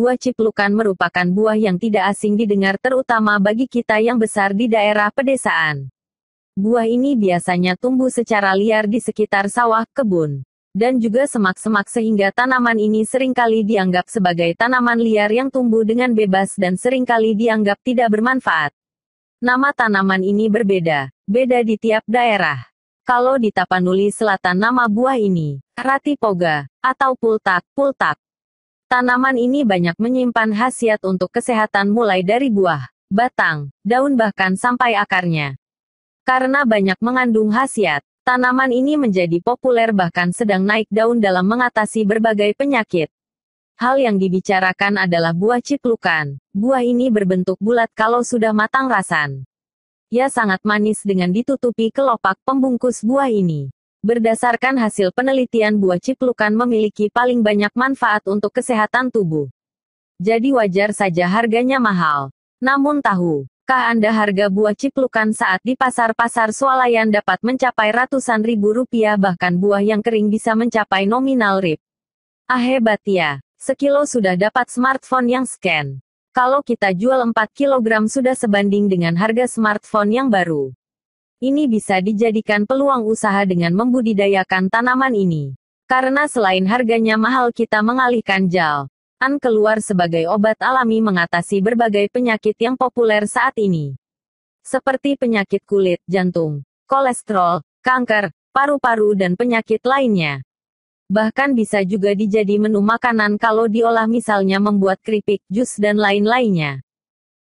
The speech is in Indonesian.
buah ciplukan merupakan buah yang tidak asing didengar terutama bagi kita yang besar di daerah pedesaan. Buah ini biasanya tumbuh secara liar di sekitar sawah, kebun, dan juga semak-semak sehingga tanaman ini seringkali dianggap sebagai tanaman liar yang tumbuh dengan bebas dan seringkali dianggap tidak bermanfaat. Nama tanaman ini berbeda, beda di tiap daerah. Kalau di Tapanuli Selatan nama buah ini, ratipoga atau Pultak, Pultak. Tanaman ini banyak menyimpan khasiat untuk kesehatan mulai dari buah, batang, daun bahkan sampai akarnya. Karena banyak mengandung khasiat, tanaman ini menjadi populer bahkan sedang naik daun dalam mengatasi berbagai penyakit. Hal yang dibicarakan adalah buah ciklukan. Buah ini berbentuk bulat kalau sudah matang rasan. Ia sangat manis dengan ditutupi kelopak pembungkus buah ini. Berdasarkan hasil penelitian buah ciplukan memiliki paling banyak manfaat untuk kesehatan tubuh. Jadi wajar saja harganya mahal. Namun tahu, kah Anda harga buah ciplukan saat di pasar-pasar swalayan dapat mencapai ratusan ribu rupiah bahkan buah yang kering bisa mencapai nominal rib. Ah hebat ya, sekilo sudah dapat smartphone yang scan. Kalau kita jual 4 kg sudah sebanding dengan harga smartphone yang baru. Ini bisa dijadikan peluang usaha dengan membudidayakan tanaman ini. Karena selain harganya mahal kita mengalihkan jal. An keluar sebagai obat alami mengatasi berbagai penyakit yang populer saat ini. Seperti penyakit kulit, jantung, kolesterol, kanker, paru-paru dan penyakit lainnya. Bahkan bisa juga dijadi menu makanan kalau diolah misalnya membuat keripik, jus dan lain-lainnya.